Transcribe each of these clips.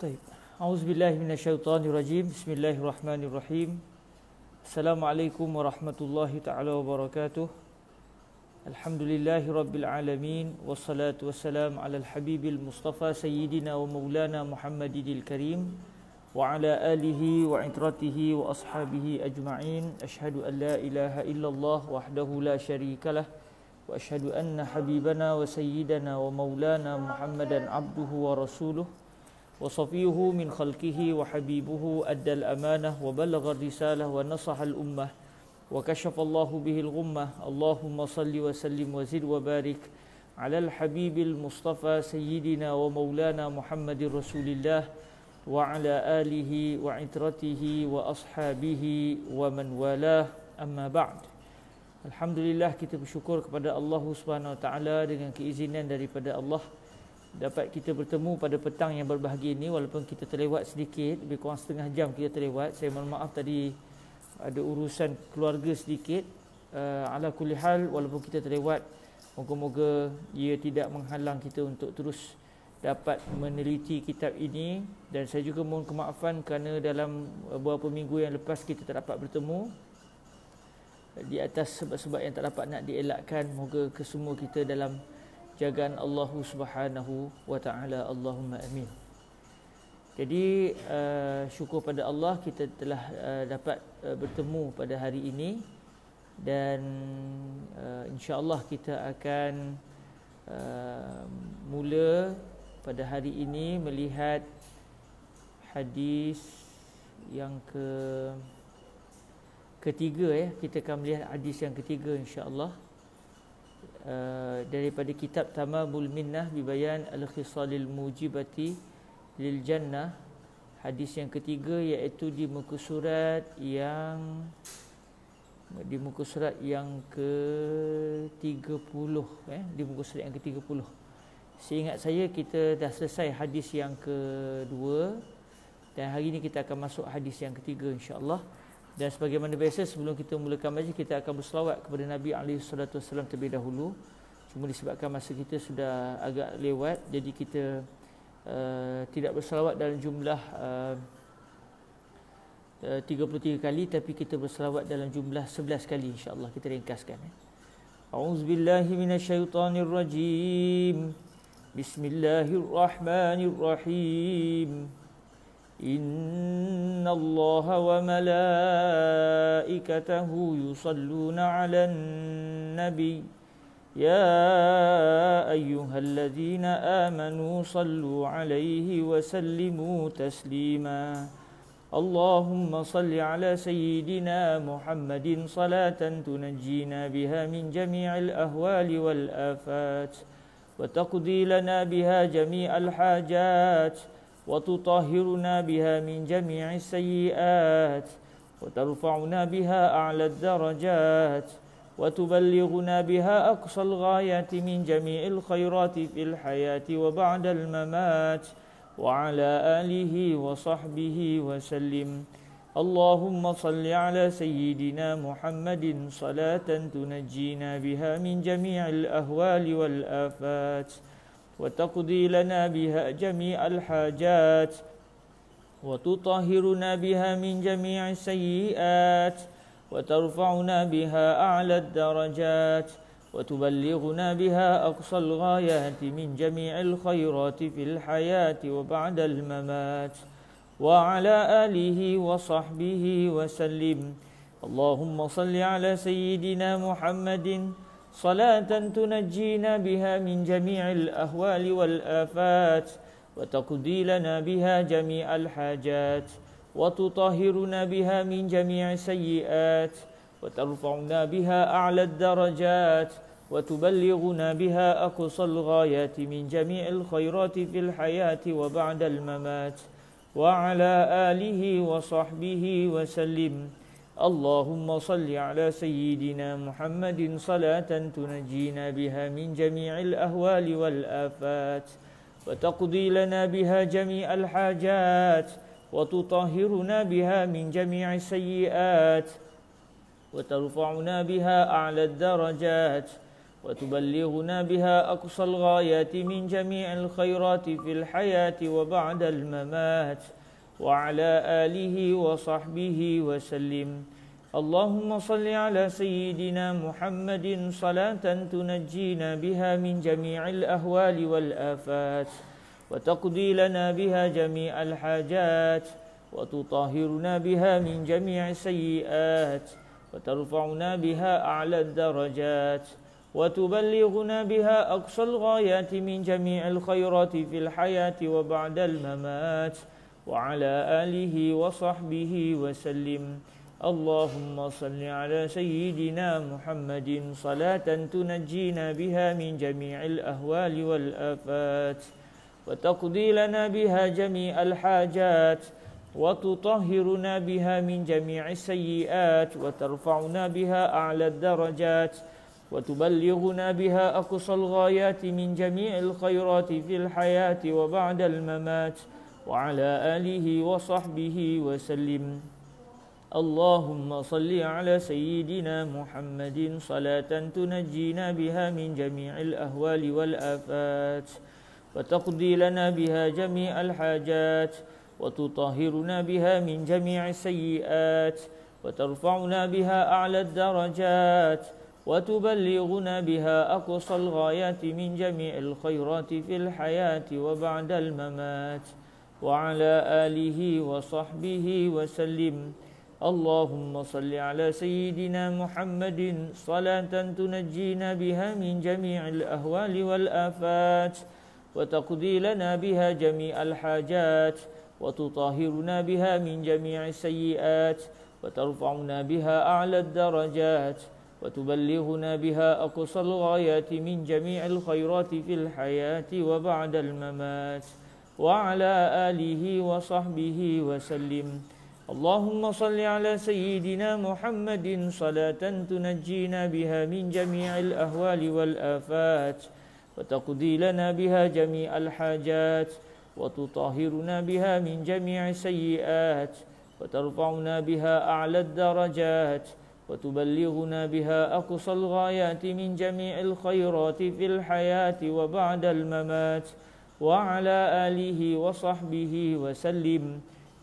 طيب أعوذ بالله من الشيطان الرجيم بسم الله الرحمن الرحيم السلام عليكم ورحمة الله تعالى وبركاته الحمد لله رب العالمين والصلاة والسلام على الحبيب المصطفى سيدنا ومولانا محمد الكريم وعلى آله وعترته وأصحابه أجمعين أشهد أن لا إله إلا الله وحده لا شريك له وأشهد أن حبيبنا وسيدنا ومولانا محمدا عبده ورسوله وصفيه من خلقه وحبيبه أدى الأمانة وبلغ الرسالة ونصح الأمة وكشف الله به الغمة اللهم صل وسلم وزد وبارك على الحبيب المصطفى سيدنا ومولانا محمد رسول الله وعلى آله وعترته وأصحابه ومن والاه أما بعد الحمد لله كتب شكرك Allah subhanahu wa taala dengan keizinan daripada Allah dapat kita bertemu pada petang yang berbahagia ini walaupun kita terlewat sedikit lebih kurang setengah jam kita terlewat saya mohon maaf tadi ada urusan keluarga sedikit uh, ala kulli hal walaupun kita terlewat moga-moga ia tidak menghalang kita untuk terus dapat meneliti kitab ini dan saya juga mohon kemaafan kerana dalam beberapa minggu yang lepas kita tak dapat bertemu di atas sebab-sebab yang tak dapat nak dielakkan moga kesemua kita dalam jagaan Allah Subhanahu wa taala Allahumma amin. Jadi uh, syukur pada Allah kita telah uh, dapat uh, bertemu pada hari ini dan uh, insya-Allah kita akan uh, mula pada hari ini melihat hadis yang ke ketiga ya kita akan melihat hadis yang ketiga insya-Allah. Eh, daripada kitab Tamamul Minnah Bibayan Al-Khisalil Mujibati Lil Jannah Hadis yang ketiga iaitu di muka surat yang di muka surat yang ke-30 eh di muka surat yang ke-30. Seingat saya kita dah selesai hadis yang kedua, dan hari ini kita akan masuk hadis yang ketiga insya-Allah. Dan sebagaimana biasa sebelum kita mulakan majlis kita akan berselawat kepada Nabi alaihi salatu wasallam terlebih dahulu. Cuma disebabkan masa kita sudah agak lewat jadi kita uh, tidak berselawat dalam jumlah eh, eh, uh, 33 kali tapi kita berselawat dalam jumlah 11 kali insya-Allah kita ringkaskan ya. أعوذ بالله من الشيطان إن الله وملائكته يصلون على النبي يا أيها الذين آمنوا صلوا عليه وسلموا تسليما اللهم صل على سيدنا محمد صلاة تنجينا بها من جميع الأهوال والآفات وتقضي لنا بها جميع الحاجات وتطهرنا بها من جميع السيئات وترفعنا بها أعلى الدرجات وتبلغنا بها أقصى الغايات من جميع الخيرات في الحياة وبعد الممات وعلى آله وصحبه وسلم اللهم صل على سيدنا محمد صلاة تنجينا بها من جميع الأهوال والآفات وتقضي لنا بها جميع الحاجات وتطهرنا بها من جميع السيئات وترفعنا بها أعلى الدرجات وتبلغنا بها أقصى الغايات من جميع الخيرات في الحياة وبعد الممات وعلى آله وصحبه وسلم اللهم صل على سيدنا محمد صلاة تنجينا بها من جميع الأهوال والآفات وتقضي لنا بها جميع الحاجات وتطهرنا بها من جميع السيئات وترفعنا بها أعلى الدرجات وتبلغنا بها أقصى الغايات من جميع الخيرات في الحياة وبعد الممات وعلى آله وصحبه وسلم اللهم صل على سيدنا محمد صلاة تنجينا بها من جميع الأهوال والآفات وتقضي لنا بها جميع الحاجات وتطهرنا بها من جميع السيئات وترفعنا بها أعلى الدرجات وتبلغنا بها أقصى الغايات من جميع الخيرات في الحياة وبعد الممات وعلى آله وصحبه وسلم اللهم صل على سيدنا محمد صلاة تنجينا بها من جميع الأهوال والآفات وتقضي لنا بها جميع الحاجات وتطهرنا بها من جميع السيئات وترفعنا بها أعلى الدرجات وتبلغنا بها أقصى الغايات من جميع الخيرات في الحياة وبعد الممات وعلى آله وصحبه وسلم اللهم صل على سيدنا محمد صلاة تنجينا بها من جميع الأهوال والآفات وتقضي لنا بها جميع الحاجات وتطهرنا بها من جميع السيئات وترفعنا بها أعلى الدرجات وتبلغنا بها أقصى الغايات من جميع الخيرات في الحياة وبعد الممات وعلى آله وصحبه وسلم اللهم صل على سيدنا محمد صلاة تنجينا بها من جميع الأهوال والآفات وتقضي لنا بها جميع الحاجات وتطهرنا بها من جميع السيئات وترفعنا بها أعلى الدرجات وتبلغنا بها أقصى الغايات من جميع الخيرات في الحياة وبعد الممات وعلى آله وصحبه وسلم اللهم صل على سيدنا محمد صلاة تنجينا بها من جميع الأهوال والآفات وتقضي لنا بها جميع الحاجات وتطهرنا بها من جميع السيئات وترفعنا بها أعلى الدرجات وتبلغنا بها أقصى الغايات من جميع الخيرات في الحياة وبعد الممات وعلى آله وصحبه وسلم اللهم صل على سيدنا محمد صلاة تنجينا بها من جميع الأهوال والآفات وتقضي لنا بها جميع الحاجات وتطهرنا بها من جميع السيئات وترفعنا بها أعلى الدرجات وتبلغنا بها أقصى الغايات من جميع الخيرات في الحياة وبعد الممات وعلى آله وصحبه وسلم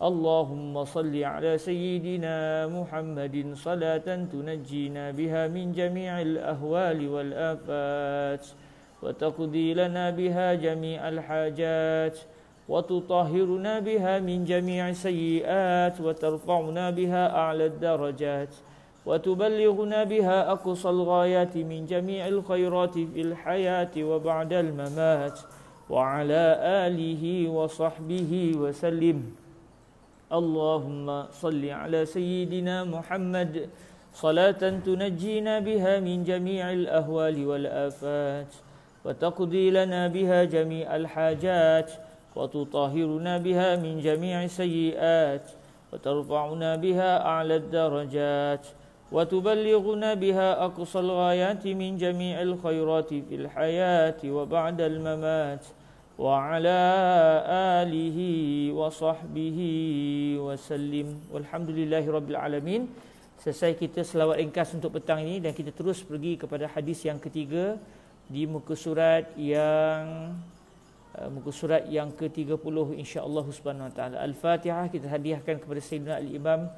اللهم صل على سيدنا محمد صلاة تنجينا بها من جميع الأهوال والآفات وتقضي لنا بها جميع الحاجات وتطهرنا بها من جميع السيئات وترفعنا بها أعلى الدرجات وتبلغنا بها أقصى الغايات من جميع الخيرات في الحياة وبعد الممات وعلى آله وصحبه وسلم اللهم صل على سيدنا محمد صلاة تنجينا بها من جميع الأهوال والآفات وتقضي لنا بها جميع الحاجات وتطهرنا بها من جميع السيئات وترفعنا بها أعلى الدرجات وتبلغنا بها أقصى الغايات من جميع الخيرات في الحياة وبعد الممات وعلى آله وصحبه وسلم والحمد لله رب العالمين selesai kita selawat ringkas untuk petang ini dan kita terus pergi kepada hadis yang ketiga di muka surat yang uh, muka surat yang ke-30 insya-Allah Subhanahu taala al-Fatihah kita hadiahkan kepada Sayyidina Al-Imam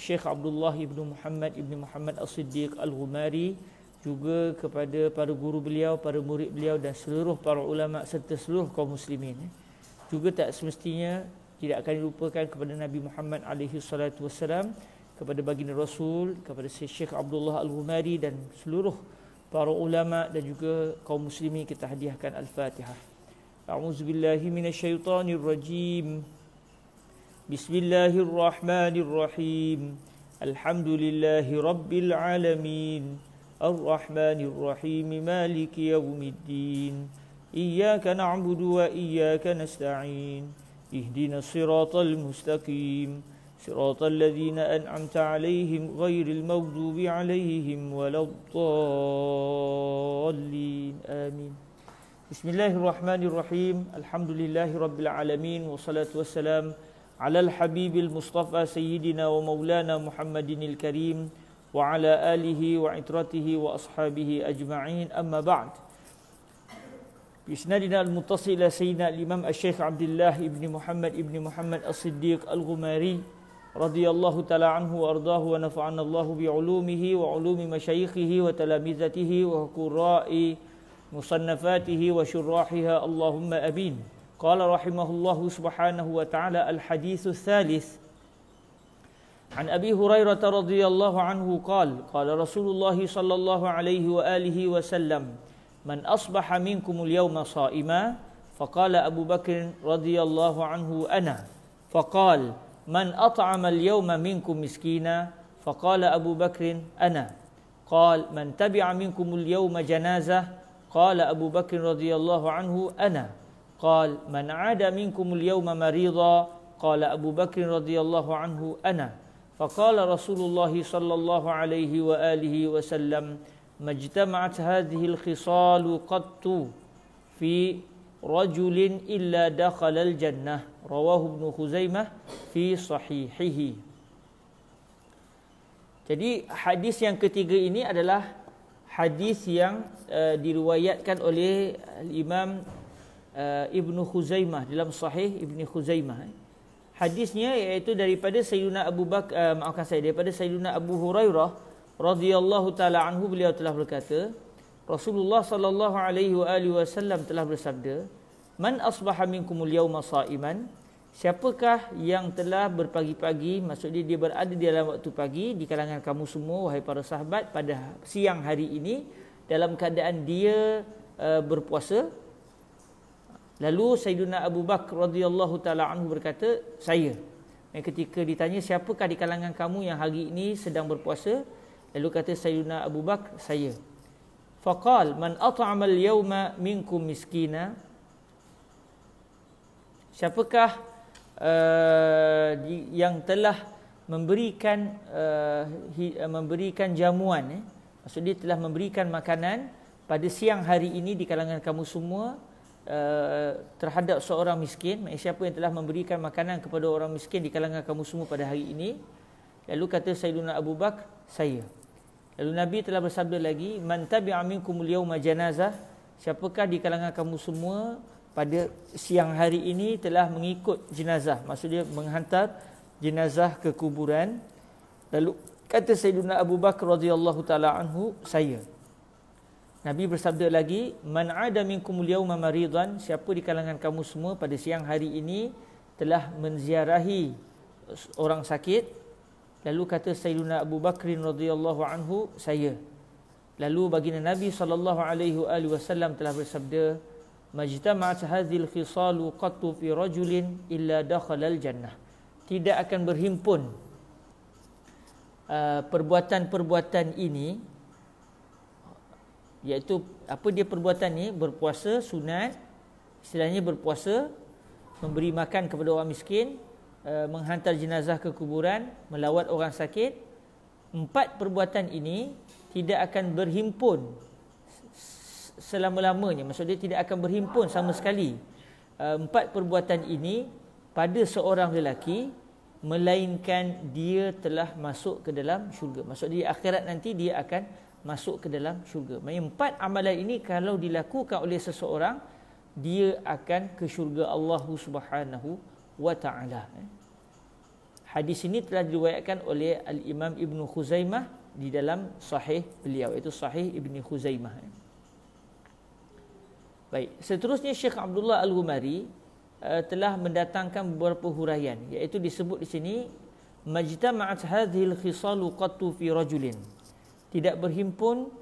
Syekh Abdullah ibn Muhammad ibn Muhammad As-Siddiq Al-Ghumari juga kepada para guru beliau, para murid beliau dan seluruh para ulama serta seluruh kaum muslimin. Eh. Juga tak semestinya tidak akan dilupakan kepada Nabi Muhammad alaihi salatu wasalam, kepada baginda Rasul, kepada Syekh Abdullah Al-Humari dan seluruh para ulama dan juga kaum muslimin kita hadiahkan Al-Fatihah. A'udzu billahi minasyaitonir rajim. Bismillahirrahmanirrahim. Alhamdulillahi rabbil alamin. الرحمن الرحيم مالك يوم الدين إياك نعبد وإياك نستعين اهدنا الصراط المستقيم صراط الذين أنعمت عليهم غير المغضوب عليهم ولا الضالين آمين بسم الله الرحمن الرحيم الحمد لله رب العالمين والصلاة والسلام على الحبيب المصطفى سيدنا ومولانا محمد الكريم وعلى آله وعترته وأصحابه أجمعين أما بعد بإسنادنا المتصل إلى سيدنا الإمام الشيخ عبد الله بن محمد بن محمد الصديق الغماري رضي الله تعالى عنه وأرضاه ونفعنا الله بعلومه وعلوم مشايخه وتلامذته وقراء مصنفاته وشراحها اللهم أبين قال رحمه الله سبحانه وتعالى الحديث الثالث عن أبي هريرة رضي الله عنه قال قال رسول الله صلى الله عليه وآله وسلم من أصبح منكم اليوم صائما فقال أبو بكر رضي الله عنه أنا فقال من أطعم اليوم منكم مسكينا فقال أبو بكر أنا قال من تبع منكم اليوم جنازة قال أبو بكر رضي الله عنه أنا قال من عاد منكم اليوم مريضا قال أبو بكر رضي الله عنه أنا فقال Rasulullah Sallallahu Alaihi الله عليه وآله وسلم ما اجتمعت هذه الخصال قط في رجل إلا دخل الجنة رواه ابن خزيمة في صحيحه Jadi hadis yang ketiga ini adalah hadis yang uh, diriwayatkan oleh Imam uh, Ibn Khuzaimah dalam sahih Ibn Khuzaimah. Eh hadisnya iaitu daripada Sayyidina Abu Bak uh, eh, maafkan saya daripada Sayyidina Abu Hurairah radhiyallahu taala anhu beliau telah berkata Rasulullah sallallahu alaihi wasallam telah bersabda man asbaha minkumul yawma saiman siapakah yang telah berpagi-pagi Maksudnya dia dia berada di dalam waktu pagi di kalangan kamu semua wahai para sahabat pada siang hari ini dalam keadaan dia uh, berpuasa Lalu Sayyidina Abu Bakar radhiyallahu taala anhu berkata, "Saya." Dan ketika ditanya, "Siapakah di kalangan kamu yang hari ini sedang berpuasa?" Lalu kata Sayyidina Abu Bakar, "Saya." Faqal, "Man at'ama al-yawma minkum miskina?" Siapakah uh, yang telah memberikan uh, hi, uh, memberikan jamuan eh? Maksud dia telah memberikan makanan pada siang hari ini di kalangan kamu semua Eh, terhadap seorang miskin siapa yang telah memberikan makanan kepada orang miskin di kalangan kamu semua pada hari ini lalu kata Sayyidina Abu Bakar saya lalu Nabi telah bersabda lagi man tabi'a minkumul yawma janazah siapakah di kalangan kamu semua pada siang hari ini telah mengikut jenazah maksudnya menghantar jenazah ke kuburan lalu kata Sayyidina Abu Bakar radhiyallahu taala anhu saya Nabi bersabda lagi, "Man 'ada minkum al-yawma maridan?" Siapa di kalangan kamu semua pada siang hari ini telah menziarahi orang sakit? Lalu kata Sayyidina Abu Bakar radhiyallahu anhu, "Saya." Lalu baginda Nabi sallallahu alaihi wasallam telah bersabda, "Majtama'at al khisalu qattu fi rajulin illa dakhala al-jannah." Tidak akan berhimpun uh, perbuatan-perbuatan ini iaitu apa dia perbuatan ni berpuasa sunat istilahnya berpuasa memberi makan kepada orang miskin eh, menghantar jenazah ke kuburan melawat orang sakit empat perbuatan ini tidak akan berhimpun selama-lamanya maksudnya tidak akan berhimpun sama sekali eh, empat perbuatan ini pada seorang lelaki melainkan dia telah masuk ke dalam syurga maksudnya akhirat nanti dia akan masuk ke dalam syurga. Maksudnya empat amalan ini kalau dilakukan oleh seseorang, dia akan ke syurga Allah Subhanahu wa Hadis ini telah diriwayatkan oleh Al-Imam Ibn Khuzaimah di dalam sahih beliau Itu sahih Ibn Khuzaimah. Baik, seterusnya Syekh Abdullah Al-Ghumari uh, eh, telah mendatangkan beberapa huraian iaitu disebut di sini majtama'at hadhil khisalu qattu fi rajulin tidak berhimpun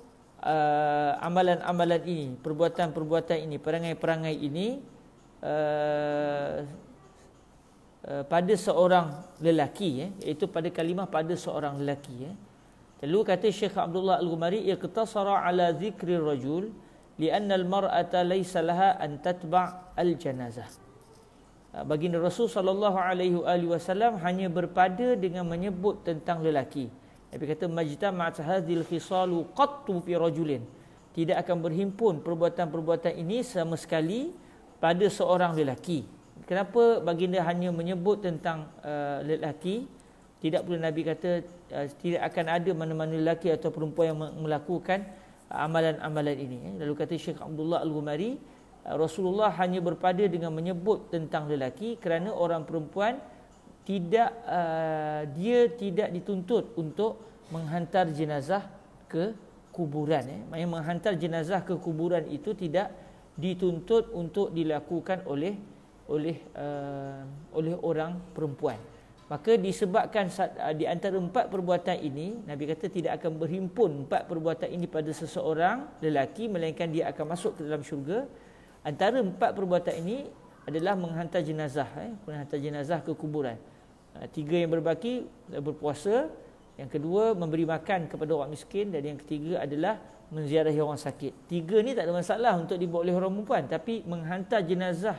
uh, amalan-amalan ini, perbuatan-perbuatan ini, perangai-perangai ini uh, uh, pada seorang lelaki ya, iaitu pada kalimah pada seorang lelaki ya. Lalu kata Syekh Abdullah al gumari ia iqtasara ala zikri rajul lianna al-mar'ata laysa laha an tatba' al-janazah. Uh, baginda Rasul sallallahu alaihi wasallam hanya berpada dengan menyebut tentang lelaki. Nabi kata majtama hadhil khisalu qattu fi rajulin. Tidak akan berhimpun perbuatan-perbuatan ini sama sekali pada seorang lelaki. Kenapa baginda hanya menyebut tentang uh, lelaki? Tidak perlu Nabi kata uh, tidak akan ada mana-mana lelaki atau perempuan yang melakukan uh, amalan-amalan ini. Eh, lalu kata Syekh Abdullah Al-Ghumari, uh, Rasulullah hanya berpada dengan menyebut tentang lelaki kerana orang perempuan tidak uh, dia tidak dituntut untuk menghantar jenazah ke kuburan eh maknanya menghantar jenazah ke kuburan itu tidak dituntut untuk dilakukan oleh oleh uh, oleh orang perempuan maka disebabkan uh, di antara empat perbuatan ini nabi kata tidak akan berhimpun empat perbuatan ini pada seseorang lelaki melainkan dia akan masuk ke dalam syurga antara empat perbuatan ini adalah menghantar jenazah eh menghantar jenazah ke kuburan Ah, tiga yang berbaki eh, berpuasa yang kedua memberi makan kepada orang miskin dan yang ketiga adalah menziarahi orang sakit tiga ni tak ada masalah untuk dibuat oleh orang perempuan tapi menghantar jenazah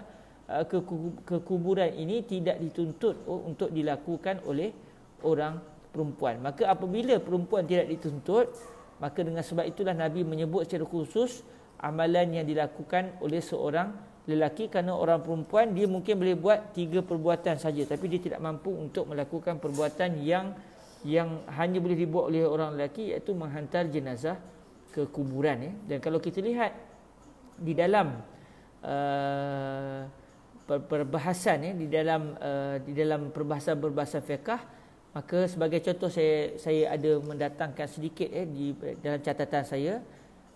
ah, ke ke kuburan ini tidak dituntut untuk dilakukan oleh orang perempuan maka apabila perempuan tidak dituntut maka dengan sebab itulah nabi menyebut secara khusus amalan yang dilakukan oleh seorang lelaki kerana orang perempuan dia mungkin boleh buat tiga perbuatan saja tapi dia tidak mampu untuk melakukan perbuatan yang yang hanya boleh dibuat oleh orang lelaki iaitu menghantar jenazah ke kuburan ya. Dan kalau kita lihat di dalam uh, perbahasan ya di dalam uh, di dalam perbahasan berbahasa fiqh maka sebagai contoh saya saya ada mendatangkan sedikit ya di dalam catatan saya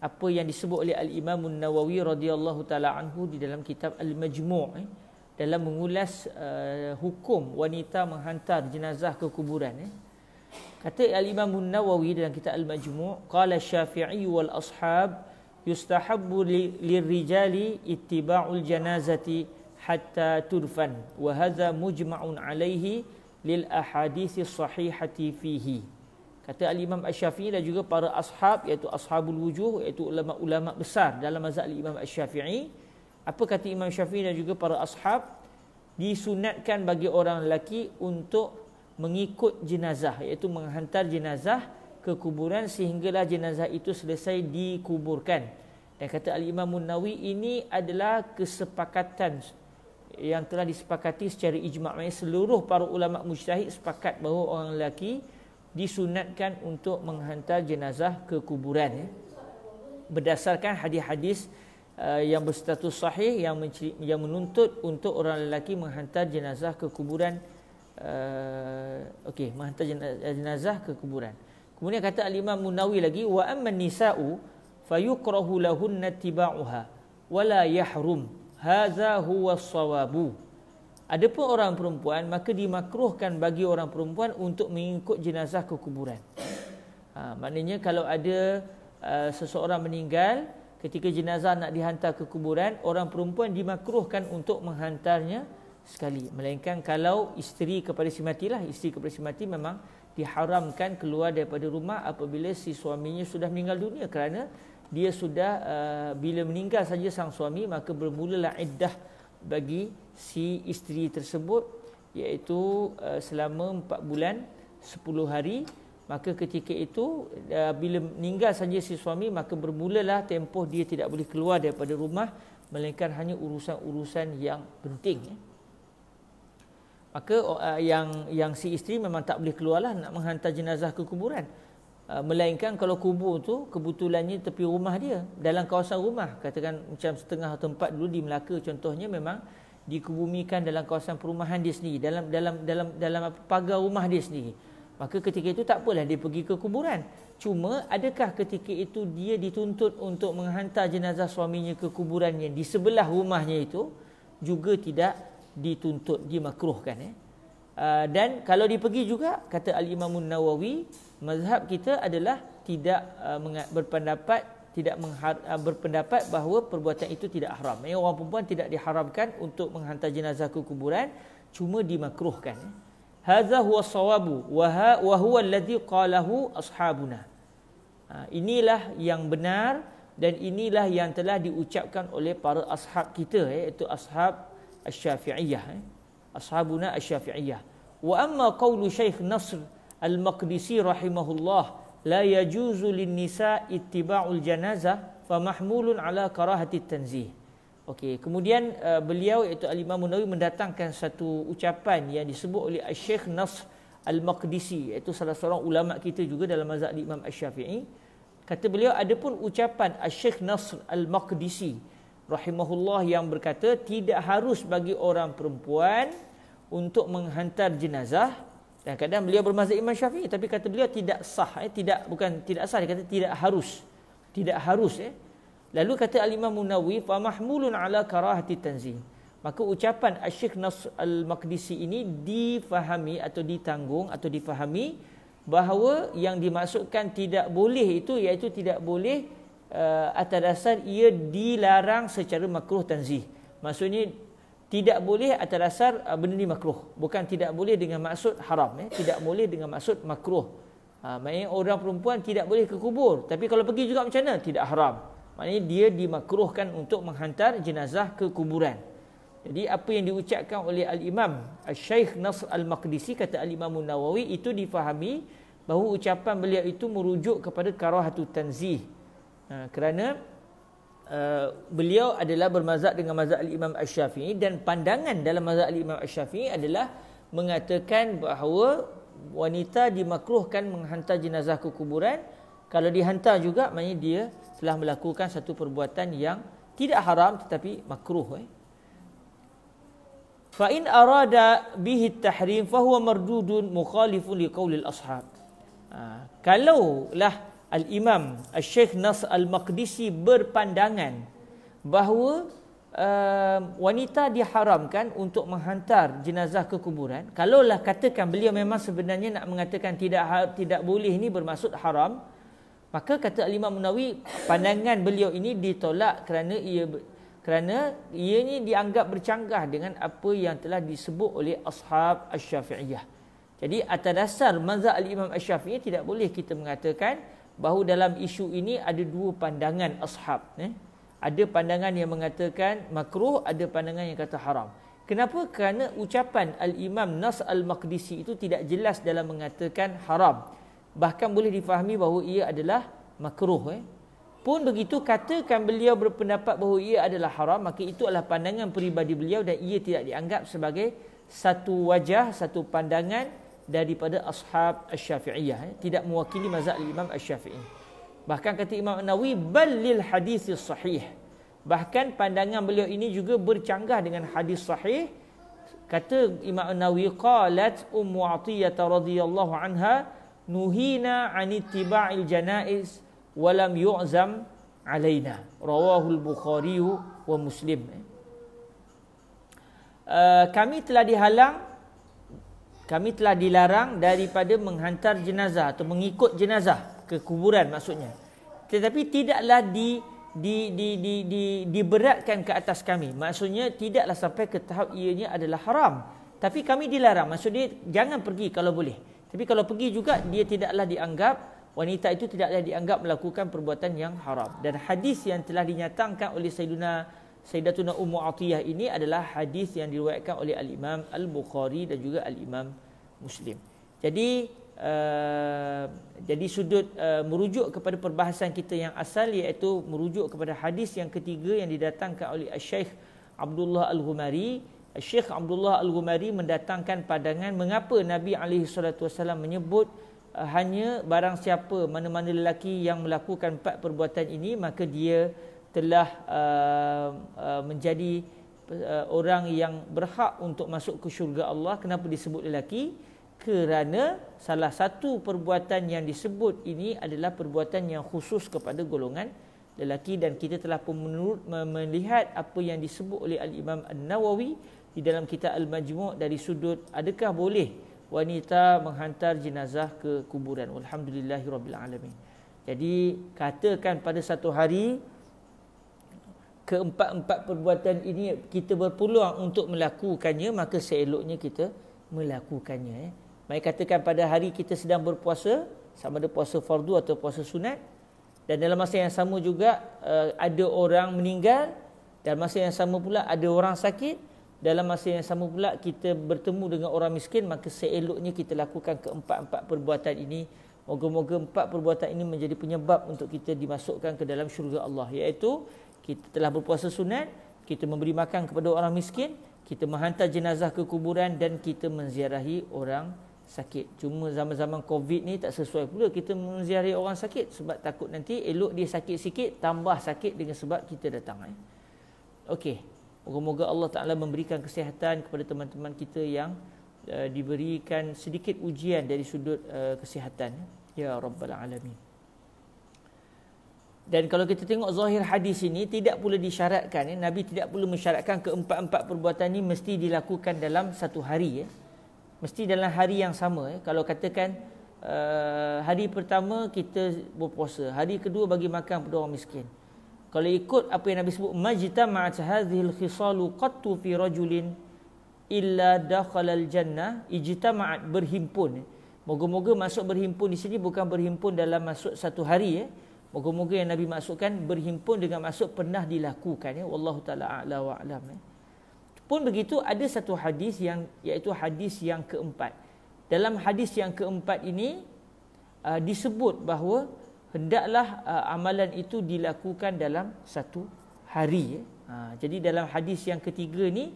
apa yang disebut oleh al-Imam An-Nawawi radhiyallahu taala anhu di dalam kitab Al-Majmu' eh dalam mengulas uh, hukum wanita menghantar jenazah ke kuburan eh kata al-Imam An-Nawawi dalam kitab Al-Majmu' qala Syafi'i wal ashab yustahabbu lirijali ittiba'ul janazati hatta turfan wa hadha mujma'un alayhi lil ahadithis sahihati fihi Kata Al-Imam Al-Syafi'i dan juga para ashab iaitu ashabul wujuh iaitu ulama-ulama besar dalam mazhab Al-Imam Al-Syafi'i. Apa kata Imam Syafi'i dan juga para ashab? Disunatkan bagi orang lelaki untuk mengikut jenazah iaitu menghantar jenazah ke kuburan sehinggalah jenazah itu selesai dikuburkan. Dan kata Al-Imam Munawi ini adalah kesepakatan yang telah disepakati secara ijma' seluruh para ulama mujtahid sepakat bahawa orang lelaki disunatkan untuk menghantar jenazah ke kuburan ya. berdasarkan hadis-hadis eh, yang berstatus sahih yang yang menuntut untuk orang lelaki menghantar jenazah ke kuburan uh, okey menghantar jenazah ke kuburan kemudian kata al-imam munawi lagi wa amman nisa'u fayukrahu lahunna tiba'uha wala yahrum hadza huwa as-sawabu Adapun orang perempuan maka dimakruhkan bagi orang perempuan untuk mengikut jenazah ke kuburan. Ha, maknanya kalau ada uh, seseorang meninggal ketika jenazah nak dihantar ke kuburan, orang perempuan dimakruhkan untuk menghantarnya sekali. Melainkan kalau isteri kepada si mati lah, isteri kepada si mati memang diharamkan keluar daripada rumah apabila si suaminya sudah meninggal dunia kerana dia sudah uh, bila meninggal saja sang suami maka bermulalah iddah bagi si isteri tersebut iaitu uh, selama 4 bulan 10 hari maka ketika itu uh, bila meninggal saja si suami maka bermulalah tempoh dia tidak boleh keluar daripada rumah melainkan hanya urusan-urusan yang penting ya. maka uh, yang yang si isteri memang tak boleh keluarlah nak menghantar jenazah ke kuburan Ah, melainkan kalau kubur tu kebetulannya tepi rumah dia dalam kawasan rumah katakan macam setengah tempat dulu di Melaka contohnya memang dikubumikan dalam kawasan perumahan dia sendiri dalam dalam dalam dalam pagar rumah dia sendiri maka ketika itu tak apalah dia pergi ke kuburan cuma adakah ketika itu dia dituntut untuk menghantar jenazah suaminya ke kuburannya di sebelah rumahnya itu juga tidak dituntut dimakruhkan eh Ah, dan kalau dia pergi juga kata al-Imam nawawi mazhab kita adalah tidak uh, berpendapat tidak uh, berpendapat bahawa perbuatan itu tidak haram. Ya, orang perempuan tidak diharamkan untuk menghantar jenazah ke kuburan cuma dimakruhkan. Hadza huwa sawabu wa ha, wa huwa alladhi qalahu ashabuna. inilah yang benar dan inilah yang telah diucapkan oleh para ashab kita eh, iaitu ashab asy-Syafi'iyah. Eh. Ashabuna asy-Syafi'iyah. Wa amma qawlu Syekh Nasr Al-Maqdisi rahimahullah la yajuzu lin nisa ittiba'ul janazah fa mahmulun ala karahati tanzih. Okey, kemudian uh, beliau iaitu Al Imam mendatangkan satu ucapan yang disebut oleh Sheikh Nasr Al-Maqdisi iaitu salah seorang ulama kita juga dalam mazhab Imam Asy-Syafi'i. Kata beliau ada pun ucapan Sheikh Nasr Al-Maqdisi rahimahullah yang berkata tidak harus bagi orang perempuan untuk menghantar jenazah dan kadang beliau bermazhab Imam Syafi'i tapi kata beliau tidak sah eh tidak bukan tidak sah dia kata tidak harus tidak harus eh lalu kata Al Imam Munawi fa mahmulun ala karahati tanzih maka ucapan Asy-Syeikh Nasr Al-Maqdisi ini difahami atau ditanggung atau difahami bahawa yang dimasukkan tidak boleh itu iaitu tidak boleh uh, atas dasar ia dilarang secara makruh tanzih maksudnya tidak boleh atas dasar uh, benda ni makruh bukan tidak boleh dengan maksud haram eh tidak boleh dengan maksud makruh ha, maknanya orang perempuan tidak boleh ke kubur tapi kalau pergi juga macam mana tidak haram maknanya dia dimakruhkan untuk menghantar jenazah ke kuburan jadi apa yang diucapkan oleh al-Imam Al-Syekh Nasr Al-Maqdisi kata al-Imam Nawawi itu difahami bahawa ucapan beliau itu merujuk kepada karahatu tanzih ha, kerana Uh, beliau adalah bermazhab dengan mazhab al-Imam Asy-Syafi'i dan pandangan dalam mazhab al-Imam Asy-Syafi'i adalah mengatakan bahawa wanita dimakruhkan menghantar jenazah ke kuburan kalau dihantar juga maknanya dia telah melakukan satu perbuatan yang tidak haram tetapi makruh eh. Fa in arada bihi tahrim fa huwa mardudun mukhalifun li qawli al-ashab. Ha, ah, kalau lah Al-Imam Al-Sheikh Nas Al-Maqdisi berpandangan bahawa uh, wanita diharamkan untuk menghantar jenazah ke kuburan. Kalaulah katakan beliau memang sebenarnya nak mengatakan tidak ha-, tidak boleh ini bermaksud haram, maka kata Al-Imam Munawi pandangan beliau ini ditolak kerana ia kerana ini dianggap bercanggah dengan apa yang telah disebut oleh ashab Asy-Syafi'iyah. Jadi atas dasar mazhab Al-Imam Asy-Syafi'i tidak boleh kita mengatakan bahawa dalam isu ini ada dua pandangan ashab eh? ada pandangan yang mengatakan makruh ada pandangan yang kata haram kenapa kerana ucapan al-imam nas al-maqdisi itu tidak jelas dalam mengatakan haram bahkan boleh difahami bahawa ia adalah makruh eh? pun begitu katakan beliau berpendapat bahawa ia adalah haram maka itu adalah pandangan peribadi beliau dan ia tidak dianggap sebagai satu wajah satu pandangan daripada ashab asy-syafi'iyah eh? tidak mewakili mazhab imam asy-syafi'i bahkan kata imam an-nawi balil hadis sahih bahkan pandangan beliau ini juga bercanggah dengan hadis sahih kata imam an-nawi qalat ummu atiyah radhiyallahu anha nuhina an ittiba'il janaiz wa lam yu'zam alaina rawahu al-bukhari wa muslim uh, kami telah dihalang kami telah dilarang daripada menghantar jenazah atau mengikut jenazah ke kuburan maksudnya tetapi tidaklah di di di di di diberatkan ke atas kami maksudnya tidaklah sampai ke tahap ianya adalah haram tapi kami dilarang maksudnya jangan pergi kalau boleh tapi kalau pergi juga dia tidaklah dianggap wanita itu tidaklah dianggap melakukan perbuatan yang haram dan hadis yang telah dinyatakan oleh sayyidina Sayyidatuna Ummu Atiyah ini adalah hadis yang diriwayatkan oleh Al-Imam Al-Bukhari dan juga Al-Imam Muslim. Jadi uh, jadi sudut uh, merujuk kepada perbahasan kita yang asal iaitu merujuk kepada hadis yang ketiga yang didatangkan oleh Syeikh Abdullah Al-Ghumari. Syeikh Abdullah Al-Ghumari mendatangkan pandangan mengapa Nabi alaihi menyebut eh, hanya barang siapa mana-mana lelaki yang melakukan empat perbuatan ini maka dia telah uh, uh, menjadi uh, orang yang berhak untuk masuk ke syurga Allah kenapa disebut lelaki kerana salah satu perbuatan yang disebut ini adalah perbuatan yang khusus kepada golongan lelaki dan kita telah pun menurut melihat apa yang disebut oleh al-Imam An-Nawawi di dalam kitab Al-Majmu' dari sudut adakah boleh wanita menghantar jenazah ke kuburan Alhamdulillahirobbilalamin. jadi katakan pada satu hari keempat-empat perbuatan ini kita berpeluang untuk melakukannya maka seeloknya kita melakukannya eh. Mai katakan pada hari kita sedang berpuasa sama ada puasa fardu atau puasa sunat dan dalam masa yang sama juga eh, ada orang meninggal dalam masa yang sama pula ada orang sakit dalam masa yang sama pula kita bertemu dengan orang miskin maka seeloknya kita lakukan keempat-empat perbuatan ini moga-moga empat perbuatan ini menjadi penyebab untuk kita dimasukkan ke dalam syurga Allah iaitu kita telah berpuasa sunat, kita memberi makan kepada orang miskin, kita menghantar jenazah ke kuburan dan kita menziarahi orang sakit. Cuma zaman-zaman COVID ni tak sesuai pula kita menziarahi orang sakit sebab takut nanti elok dia sakit sikit, tambah sakit dengan sebab kita datang. Eh. Okey, moga-moga Allah Ta'ala memberikan kesihatan kepada teman-teman kita yang uh, diberikan sedikit ujian dari sudut uh, kesihatan. Ya Rabbal Alamin. Dan kalau kita tengok zahir hadis ini tidak pula disyaratkan ya, Nabi tidak perlu mensyaratkan keempat-empat perbuatan ini mesti dilakukan dalam satu hari ya. Mesti dalam hari yang sama ya. Kalau katakan uh, hari pertama kita berpuasa, hari kedua bagi makan kepada orang miskin. Kalau ikut apa yang Nabi sebut majtama'at hadhil khisalu qattu fi rajulin illa dakhalal jannah ijtama'at berhimpun. Ya. Moga-moga masuk berhimpun di sini bukan berhimpun dalam masuk satu hari ya. Moga-moga yang Nabi maksudkan berhimpun dengan maksud pernah dilakukan ya wallahu taala a'la wa a'lam ya. Pun begitu ada satu hadis yang iaitu hadis yang keempat. Dalam hadis yang keempat ini uh, disebut bahawa hendaklah uh, amalan itu dilakukan dalam satu hari ya. Ha, jadi dalam hadis yang ketiga ni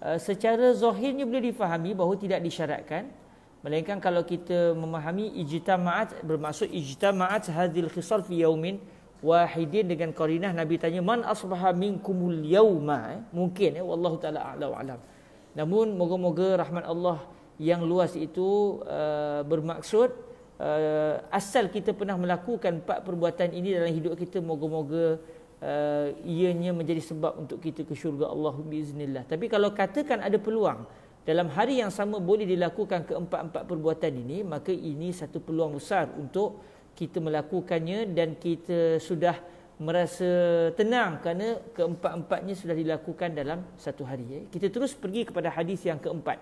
uh, secara zahirnya boleh difahami bahawa tidak disyaratkan Melainkan kalau kita memahami ijtima'at bermaksud ijtima'at hadhil khisal fi yaumin wahidin dengan korinah Nabi tanya man asbaha minkumul yauma eh? mungkin eh? wallahu taala a'la alam. Namun moga-moga rahmat Allah yang luas itu uh, bermaksud uh, asal kita pernah melakukan empat perbuatan ini dalam hidup kita moga-moga uh, ianya menjadi sebab untuk kita ke syurga Allah biiznillah. Tapi kalau katakan ada peluang dalam hari yang sama boleh dilakukan keempat-empat perbuatan ini maka ini satu peluang besar untuk kita melakukannya dan kita sudah merasa tenang kerana keempat-empatnya sudah dilakukan dalam satu hari ya. Kita terus pergi kepada hadis yang keempat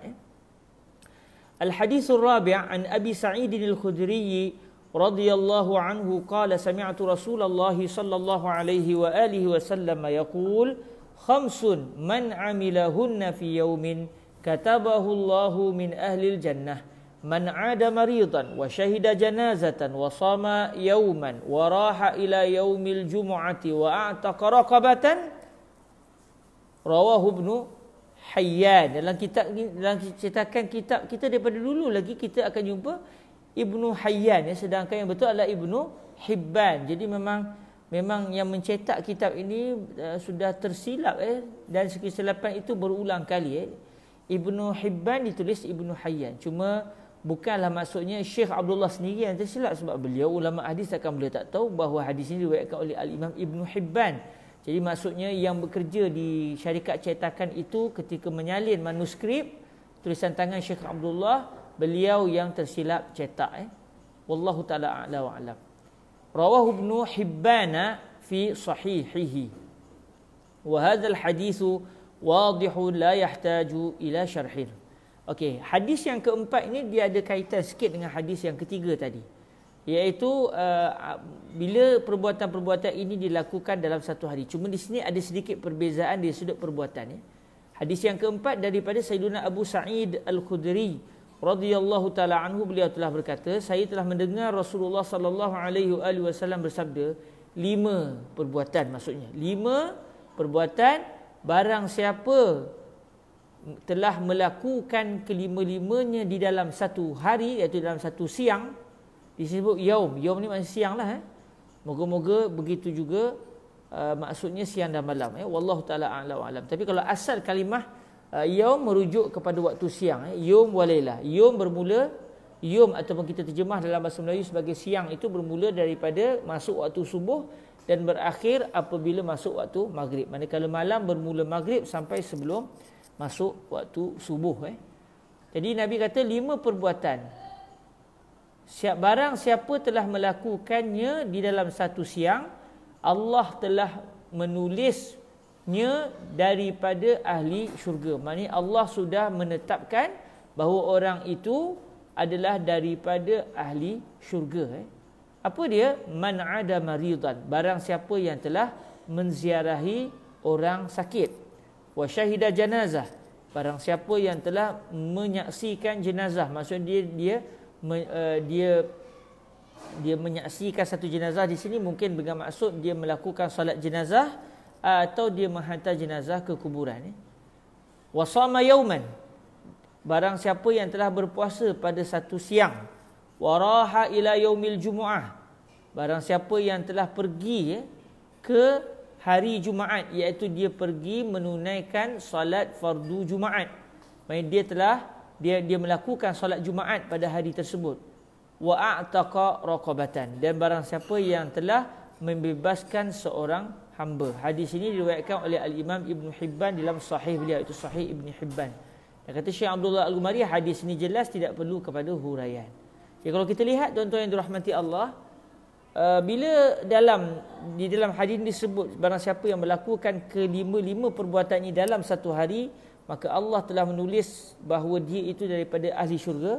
Al الحديث الرابع عن أبي سعيد الخدري رضي الله عنه قال سمعت رسول الله صلى الله عليه وآله وسلم يقول خمس من عملهن fi يوم من يوم katabahu Allahu min ahli al jannah man ada maridan wa shahida janazatan wa sama yawman wa raha ila yaumil jum'ati wa a'taqa raqabatan rawahu ibnu Hayyan dalam kitab dalam cetakan kitab kita daripada dulu lagi kita akan jumpa Ibnu Hayyan ya sedangkan yang betul adalah Ibnu Hibban jadi memang memang yang mencetak kitab ini uh, sudah tersilap eh dan kesilapan itu berulang kali eh Ibnu Hibban ditulis Ibnu Hayyan. Cuma bukanlah maksudnya Syekh Abdullah sendiri yang tersilap sebab beliau ulama hadis akan boleh tak tahu bahawa hadis ini diriwayatkan oleh al-Imam Ibnu Hibban. Jadi maksudnya yang bekerja di syarikat cetakan itu ketika menyalin manuskrip tulisan tangan Syekh Abdullah, beliau yang tersilap cetak eh. Wallahu taala a'la wa alam. Rawahu Ibnu Hibban fi sahihihi. Wa hadzal hadithu wadihun la yahtaju ila syarhin. Okey, hadis yang keempat ini dia ada kaitan sikit dengan hadis yang ketiga tadi. Iaitu uh, bila perbuatan-perbuatan ini dilakukan dalam satu hari. Cuma di sini ada sedikit perbezaan di sudut perbuatan ya. Hadis yang keempat daripada Sayyidina Abu Sa'id Al-Khudri radhiyallahu taala anhu beliau telah berkata, saya telah mendengar Rasulullah sallallahu alaihi wasallam bersabda, lima perbuatan maksudnya. Lima perbuatan barang siapa telah melakukan kelima-limanya di dalam satu hari iaitu dalam satu siang disebut yaum yaum ni maksud siang lah eh. moga-moga begitu juga uh, maksudnya siang dan malam eh. wallahu taala a'lam alam tapi kalau asal kalimah uh, yaum merujuk kepada waktu siang eh. yaum walailah yaum bermula yaum ataupun kita terjemah dalam bahasa Melayu sebagai siang itu bermula daripada masuk waktu subuh dan berakhir apabila masuk waktu maghrib. Manakala malam bermula maghrib sampai sebelum masuk waktu subuh. Eh. Jadi Nabi kata lima perbuatan. Siap barang siapa telah melakukannya di dalam satu siang, Allah telah menulisnya daripada ahli syurga. Maksudnya Allah sudah menetapkan bahawa orang itu adalah daripada ahli syurga. Eh. Apa dia? Man ada maridan. Barang siapa yang telah menziarahi orang sakit. Wa syahida janazah. Barang siapa yang telah menyaksikan jenazah. Maksudnya dia dia dia, eh, dia dia menyaksikan satu jenazah di sini mungkin dengan maksud dia melakukan salat jenazah atau dia menghantar jenazah ke kuburan. Ya. Wasama yauman. Barang siapa yang telah berpuasa pada satu siang waraha ila yaumil jumuah barang siapa yang telah pergi ya, ke hari jumaat iaitu dia pergi menunaikan solat fardu jumaat maknanya dia telah dia dia melakukan solat jumaat pada hari tersebut wa ataqa raqabatan dan barang siapa yang telah membebaskan seorang hamba hadis ini diriwayatkan oleh al imam ibnu hibban dalam sahih beliau itu sahih ibnu hibban dia kata Syekh Abdullah Al-Gumari hadis ini jelas tidak perlu kepada huraian. Okay, kalau kita lihat tuan-tuan yang dirahmati Allah, uh, bila dalam di dalam hadis ini disebut barang siapa yang melakukan kelima-lima perbuatan ini dalam satu hari, maka Allah telah menulis bahawa dia itu daripada ahli syurga.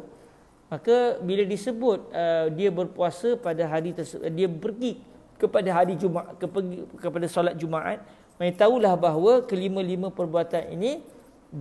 Maka bila disebut uh, dia berpuasa pada hari tersebut, uh, dia pergi kepada hari Jumaat, kepergi, kepada solat Jumaat, mereka tahulah bahawa kelima-lima perbuatan ini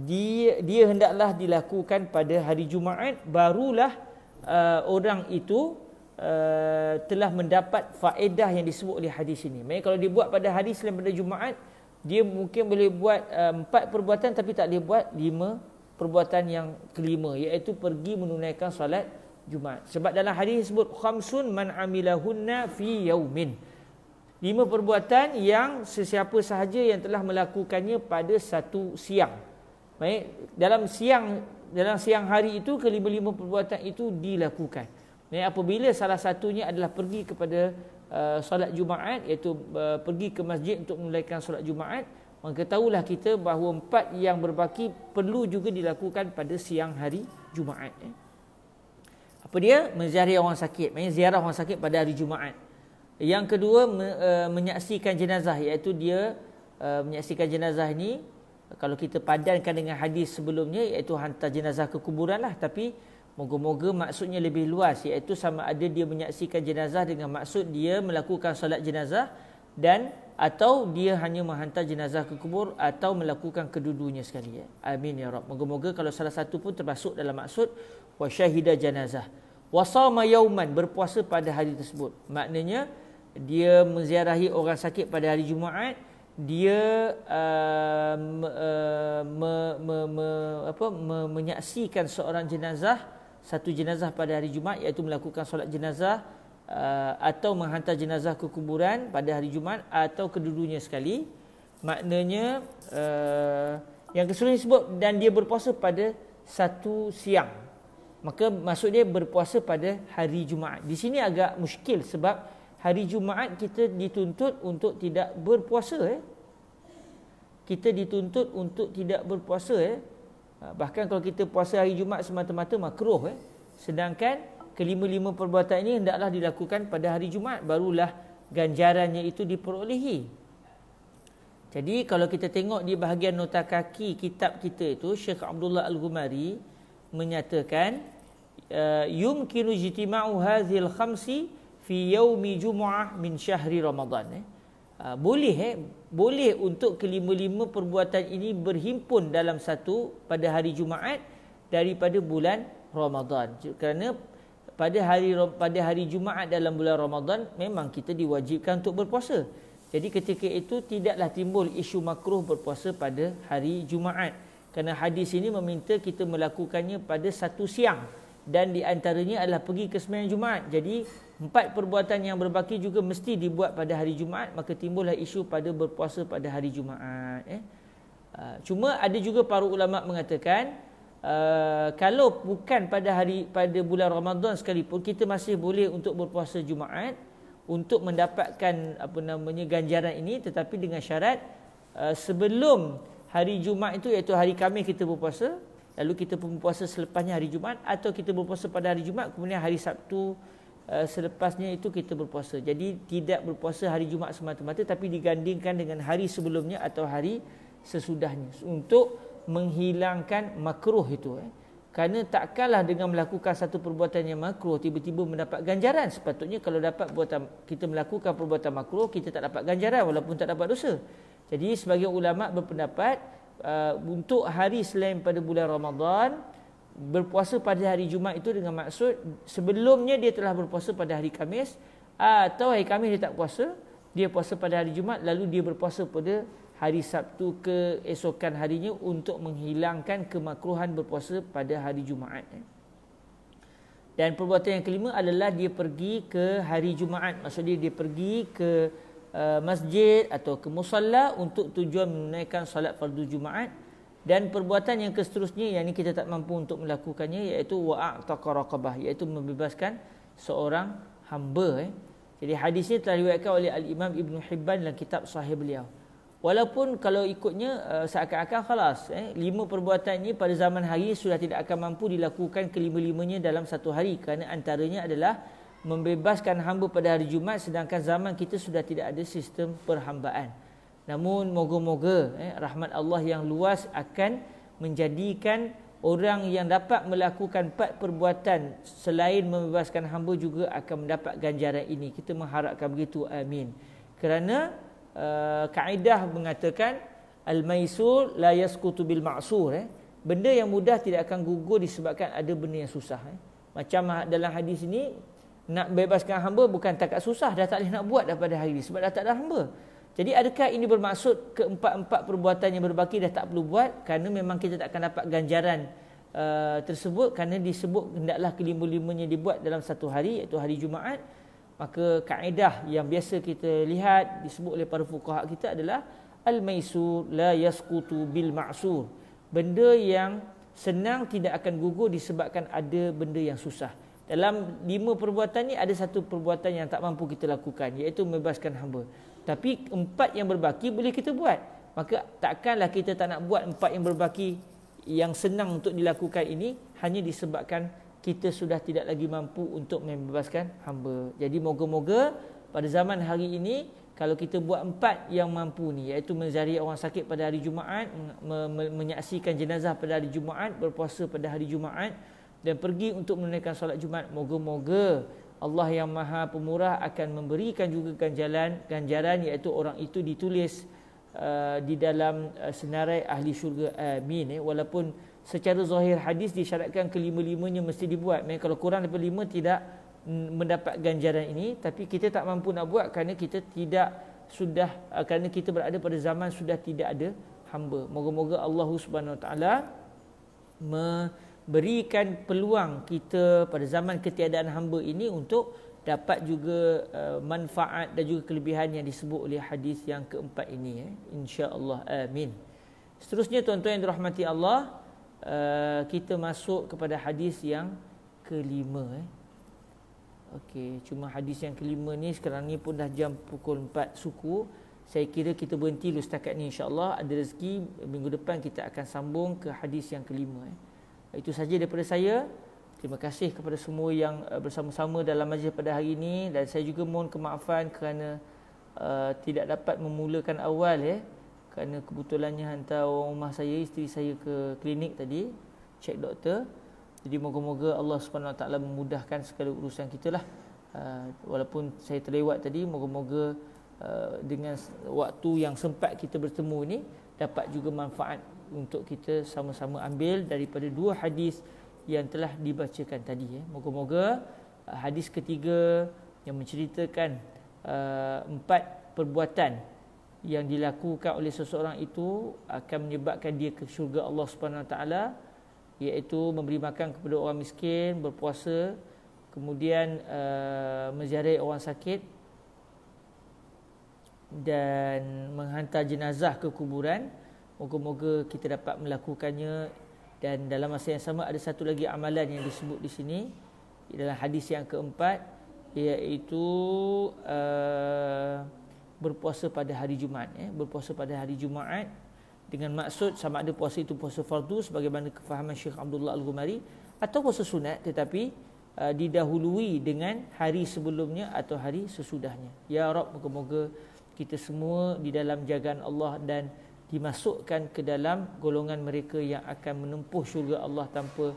dia, dia hendaklah dilakukan pada hari Jumaat barulah uh, orang itu uh, telah mendapat faedah yang disebut oleh hadis ini. Maksudnya kalau dibuat pada hari selain pada Jumaat, dia mungkin boleh buat uh, empat perbuatan tapi tak boleh buat lima perbuatan yang kelima iaitu pergi menunaikan solat Jumaat. Sebab dalam hadis disebut khamsun man amilahunna fi yaumin. Lima perbuatan yang sesiapa sahaja yang telah melakukannya pada satu siang. Baik, dalam siang dalam siang hari itu kelima-lima perbuatan itu dilakukan. Ya, apabila salah satunya adalah pergi kepada uh, solat Jumaat iaitu uh, pergi ke masjid untuk menunaikan solat Jumaat, maka tahulah kita bahawa empat yang berbaki perlu juga dilakukan pada siang hari Jumaat. Ya. Apa dia? Menziarahi orang sakit. Maksudnya ziarah orang sakit pada hari Jumaat. Yang kedua me, uh, menyaksikan jenazah iaitu dia uh, menyaksikan jenazah ini kalau kita padankan dengan hadis sebelumnya iaitu hantar jenazah ke kuburan lah tapi moga-moga maksudnya lebih luas iaitu sama ada dia menyaksikan jenazah dengan maksud dia melakukan solat jenazah dan atau dia hanya menghantar jenazah ke kubur atau melakukan kedudunya sekali ya. Amin ya Rabb. Moga-moga kalau salah satu pun termasuk dalam maksud wa jenazah. Wa yauman berpuasa pada hari tersebut. Maknanya dia menziarahi orang sakit pada hari Jumaat, dia uh, me, uh, me, me, me, apa, me, menyaksikan seorang jenazah satu jenazah pada hari Jumaat iaitu melakukan solat jenazah uh, atau menghantar jenazah ke kuburan pada hari Jumaat atau kedudunya sekali maknanya uh, yang kesulitan sebab dan dia berpuasa pada satu siang maka maksud dia berpuasa pada hari Jumaat di sini agak muskil sebab hari Jumaat kita dituntut untuk tidak berpuasa eh. Kita dituntut untuk tidak berpuasa eh. Ha, bahkan kalau kita puasa hari Jumaat semata-mata makruh eh. Sedangkan kelima-lima perbuatan ini hendaklah dilakukan pada hari Jumaat barulah ganjarannya itu diperolehi. Jadi kalau kita tengok di bahagian nota kaki kitab kita itu Syekh Abdullah al Gumari menyatakan yumkinu jitima'u hazil khamsi fi yaumi jumuah min syahri ramadan eh? Ah, boleh eh boleh untuk kelima-lima perbuatan ini berhimpun dalam satu pada hari jumaat daripada bulan ramadan kerana pada hari pada hari jumaat dalam bulan ramadan memang kita diwajibkan untuk berpuasa jadi ketika itu tidaklah timbul isu makruh berpuasa pada hari Jumaat. Kerana hadis ini meminta kita melakukannya pada satu siang dan di antaranya adalah pergi ke sembahyang Jumaat. Jadi empat perbuatan yang berbaki juga mesti dibuat pada hari Jumaat maka timbullah isu pada berpuasa pada hari Jumaat eh. Ah, cuma ada juga para ulama mengatakan uh, kalau bukan pada hari pada bulan Ramadan sekalipun kita masih boleh untuk berpuasa Jumaat untuk mendapatkan apa namanya ganjaran ini tetapi dengan syarat uh, sebelum hari Jumaat itu iaitu hari Khamis kita berpuasa lalu kita berpuasa selepasnya hari Jumaat atau kita berpuasa pada hari Jumaat kemudian hari Sabtu eh, selepasnya itu kita berpuasa. Jadi tidak berpuasa hari Jumaat semata-mata tapi digandingkan dengan hari sebelumnya atau hari sesudahnya untuk menghilangkan makruh itu eh. Kerana kalah dengan melakukan satu perbuatan yang makruh tiba-tiba mendapat ganjaran. Sepatutnya kalau dapat buat kita melakukan perbuatan makruh kita tak dapat ganjaran walaupun tak dapat dosa. Jadi sebagai ulama berpendapat uh, untuk hari selain pada bulan Ramadan berpuasa pada hari Jumaat itu dengan maksud sebelumnya dia telah berpuasa pada hari Kamis atau hari Kamis dia tak puasa dia puasa pada hari Jumaat lalu dia berpuasa pada hari Sabtu ke esokan harinya untuk menghilangkan kemakruhan berpuasa pada hari Jumaat. Dan perbuatan yang kelima adalah dia pergi ke hari Jumaat. Maksudnya dia pergi ke Eh, masjid atau ke musalla untuk tujuan menunaikan solat fardu jumaat dan perbuatan yang seterusnya yang ini kita tak mampu untuk melakukannya iaitu wa'taqa raqabah iaitu membebaskan seorang hamba eh. Jadi hadis ini telah diriwayatkan oleh Al-Imam Ibn Hibban dalam kitab sahih beliau. Walaupun kalau ikutnya uh, seakan-akan khalas. Eh, lima perbuatan ini pada zaman hari sudah tidak akan mampu dilakukan kelima-limanya dalam satu hari. Kerana antaranya adalah membebaskan hamba pada hari Jumaat sedangkan zaman kita sudah tidak ada sistem perhambaan. Namun moga-moga eh, rahmat Allah yang luas akan menjadikan orang yang dapat melakukan empat perbuatan selain membebaskan hamba juga akan mendapat ganjaran ini. Kita mengharapkan begitu. Amin. Kerana uh, kaedah mengatakan al-maisur la yaskutu bil ma'sur eh. Benda yang mudah tidak akan gugur disebabkan ada benda yang susah eh. Macam ha-, dalam hadis ini nak bebaskan hamba bukan takat susah dah tak boleh nak buat daripada hari ini sebab dah tak ada hamba. Jadi adakah ini bermaksud keempat-empat perbuatan yang berbaki dah tak perlu buat kerana memang kita tak akan dapat ganjaran uh, tersebut kerana disebut hendaklah kelima-limanya dibuat dalam satu hari iaitu hari Jumaat maka kaedah yang biasa kita lihat disebut oleh para fuqaha kita adalah al-maisur la yasqutu bil ma'sur benda yang senang tidak akan gugur disebabkan ada benda yang susah dalam lima perbuatan ni ada satu perbuatan yang tak mampu kita lakukan iaitu membebaskan hamba. Tapi empat yang berbaki boleh kita buat. Maka takkanlah kita tak nak buat empat yang berbaki yang senang untuk dilakukan ini hanya disebabkan kita sudah tidak lagi mampu untuk membebaskan hamba. Jadi moga-moga pada zaman hari ini kalau kita buat empat yang mampu ni iaitu menzari orang sakit pada hari Jumaat, menyaksikan jenazah pada hari Jumaat, berpuasa pada hari Jumaat, dan pergi untuk menunaikan solat Jumat moga-moga Allah yang Maha Pemurah akan memberikan juga ganjaran, ganjaran iaitu orang itu ditulis uh, di dalam uh, senarai ahli syurga amin eh. walaupun secara zahir hadis disyaratkan kelima-limanya mesti dibuat Memang kalau kurang daripada lima tidak mendapat ganjaran ini tapi kita tak mampu nak buat kerana kita tidak sudah uh, kerana kita berada pada zaman sudah tidak ada hamba moga-moga Allah Subhanahu taala berikan peluang kita pada zaman ketiadaan hamba ini untuk dapat juga uh, manfaat dan juga kelebihan yang disebut oleh hadis yang keempat ini ya. Insya Allah, amin seterusnya tuan-tuan yang dirahmati Allah uh, kita masuk kepada hadis yang kelima eh okey cuma hadis yang kelima ni sekarang ni pun dah jam pukul 4 suku saya kira kita berhenti dulu setakat ni Insya Allah ada rezeki minggu depan kita akan sambung ke hadis yang kelima eh itu saja daripada saya. Terima kasih kepada semua yang eh, bersama-sama dalam majlis pada hari ini dan saya juga mohon kemaafan kerana uh, tidak dapat memulakan awal ya. Eh. Kerana kebetulannya hantar orang rumah saya, isteri saya ke klinik tadi, cek doktor. Jadi moga-moga Allah SWT memudahkan segala urusan kita lah. Uh, walaupun saya terlewat tadi, moga-moga uh, dengan waktu yang sempat kita bertemu ini dapat juga manfaat untuk kita sama-sama ambil daripada dua hadis yang telah dibacakan tadi ya. Moga-moga uh, hadis ketiga yang menceritakan uh, empat perbuatan yang dilakukan oleh seseorang itu akan menyebabkan dia ke syurga Allah Subhanahu taala iaitu memberi makan kepada orang miskin, berpuasa, kemudian uh, menziarahi orang sakit dan menghantar jenazah ke kuburan. Moga-moga kita dapat melakukannya dan dalam masa yang sama ada satu lagi amalan yang disebut di sini dalam hadis yang keempat iaitu uh, berpuasa pada hari Jumaat eh berpuasa pada hari Jumaat dengan maksud sama ada puasa itu puasa fardu sebagaimana kefahaman Syekh Abdullah Al-Ghumari atau puasa sunat tetapi uh, didahului dengan hari sebelumnya atau hari sesudahnya ya rab moga-moga kita semua di dalam jagaan Allah dan dimasukkan ke dalam golongan mereka yang akan menempuh syurga Allah tanpa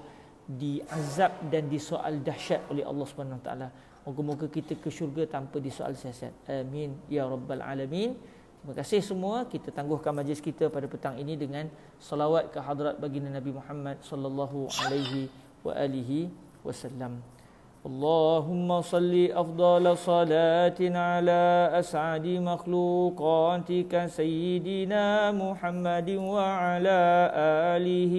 diazab dan disoal dahsyat oleh Allah Subhanahu taala. Moga-moga kita ke syurga tanpa disoal siasat. Amin ya rabbal alamin. Terima kasih semua. Kita tangguhkan majlis kita pada petang ini dengan selawat ke hadrat baginda Nabi Muhammad sallallahu alaihi wa alihi wasallam. اللهم صل افضل صلاه على اسعد مخلوقاتك سيدنا محمد وعلى اله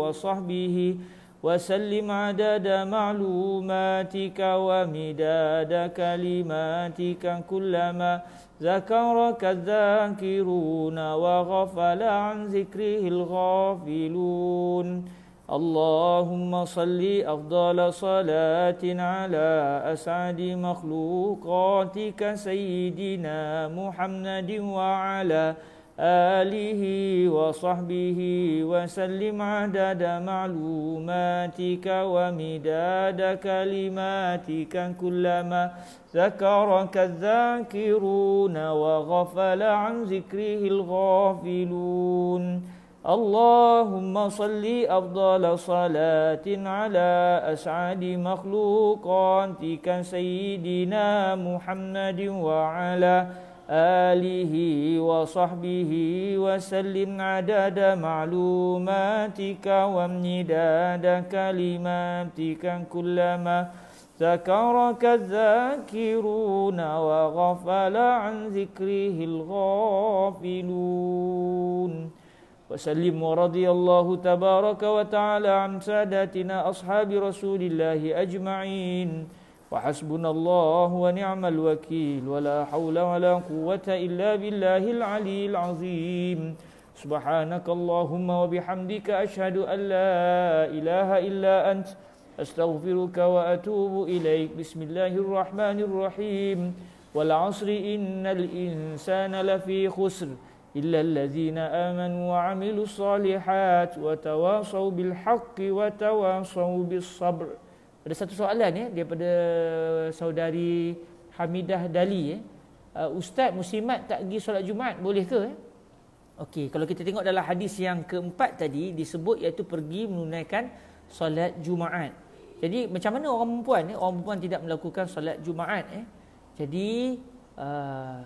وصحبه وسلم عدد معلوماتك ومداد كلماتك كلما ذكرك الذاكرون وغفل عن ذكره الغافلون اللهم صل افضل صلاه على اسعد مخلوقاتك سيدنا محمد وعلى اله وصحبه وسلم عدد معلوماتك ومداد كلماتك كلما ذكرك الذاكرون وغفل عن ذكره الغافلون اللهم صل افضل صلاه على اسعد مخلوقاتك سيدنا محمد وعلى اله وصحبه وسلم عدد معلوماتك وامتداد كلماتك كلما ذكرك الذاكرون وغفل عن ذكره الغافلون وسلم ورضي الله تبارك وتعالى عن سادتنا أصحاب رسول الله أجمعين وحسبنا الله ونعم الوكيل ولا حول ولا قوة إلا بالله العلي العظيم سبحانك اللهم وبحمدك أشهد أن لا إله إلا أنت أستغفرك وأتوب إليك بسم الله الرحمن الرحيم والعصر إن الإنسان لفي خسر إلا الذين آمنوا وعملوا الصالحات وتواصوا بالحق وتواصوا بالصبر Ada satu soalan ya daripada saudari Hamidah Dali ya. Ah, Ustaz musimat tak pergi solat Jumaat boleh ke? Ya? Okey, kalau kita tengok dalam hadis yang keempat tadi disebut iaitu pergi menunaikan solat Jumaat. Jadi macam mana orang perempuan ya? Orang perempuan tidak melakukan solat Jumaat ya? Jadi uh,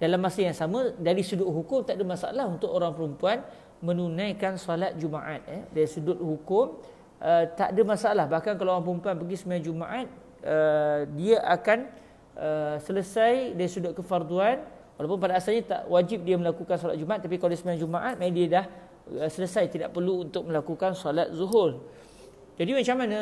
dalam masa yang sama dari sudut hukum tak ada masalah untuk orang perempuan menunaikan solat Jumaat eh dari sudut hukum uh, tak ada masalah bahkan kalau orang perempuan pergi sembahyang Jumaat uh, dia akan uh, selesai dari sudut kefarduan walaupun pada asalnya tak wajib dia melakukan solat Jumaat tapi kalau dia sembahyang Jumaat maka dia dah uh, selesai tidak perlu untuk melakukan solat Zuhur jadi macam mana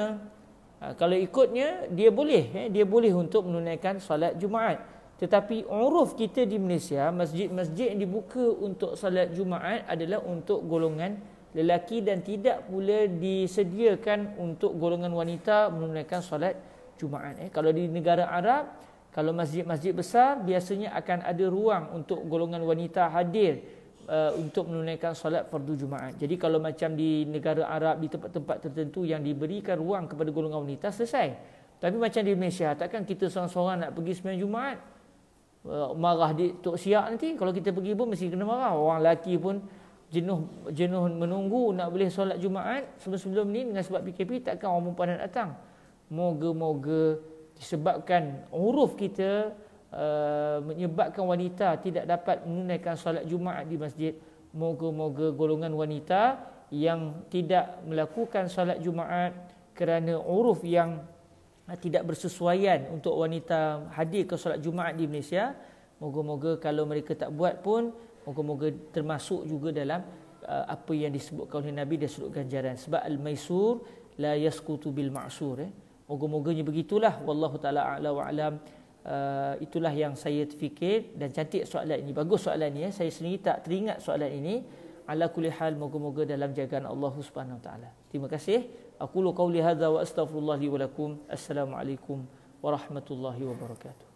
uh, kalau ikutnya dia boleh eh? dia boleh untuk menunaikan solat Jumaat tetapi uruf kita di Malaysia, masjid-masjid yang dibuka untuk salat Jumaat adalah untuk golongan lelaki dan tidak pula disediakan untuk golongan wanita menunaikan salat Jumaat. Eh, kalau di negara Arab, kalau masjid-masjid besar biasanya akan ada ruang untuk golongan wanita hadir uh, untuk menunaikan salat fardu Jumaat. Jadi kalau macam di negara Arab di tempat-tempat tertentu yang diberikan ruang kepada golongan wanita selesai. Tapi macam di Malaysia, takkan kita seorang-seorang nak pergi sembahyang Jumaat? Eh, marah di Tok Siak nanti kalau kita pergi pun mesti kena marah orang lelaki pun jenuh jenuh menunggu nak boleh solat Jumaat sebelum-sebelum ni dengan sebab PKP takkan orang perempuan nak datang moga-moga disebabkan uruf kita uh, menyebabkan wanita tidak dapat menunaikan solat Jumaat di masjid moga-moga golongan wanita yang tidak melakukan solat Jumaat kerana uruf yang Ah, tidak bersesuaian untuk wanita hadir ke solat Jumaat di Malaysia. Moga-moga kalau mereka tak buat pun, moga-moga termasuk juga dalam uh, apa yang disebutkan oleh Nabi dia sudut ganjaran. Sebab al-maisur la yaskutu bil ma'sur. Eh. Moga-moganya begitulah. Wallahu ta'ala a'la wa'alam. Uh, ah, itulah yang saya terfikir dan cantik soalan ini. Bagus soalan ini. Eh. Saya sendiri tak teringat soalan ini. Ala kulli moga-moga dalam jagaan Allah Subhanahu Wa Taala. Terima kasih. أقول قولي هذا وأستغفر الله لي ولكم السلام عليكم ورحمة الله وبركاته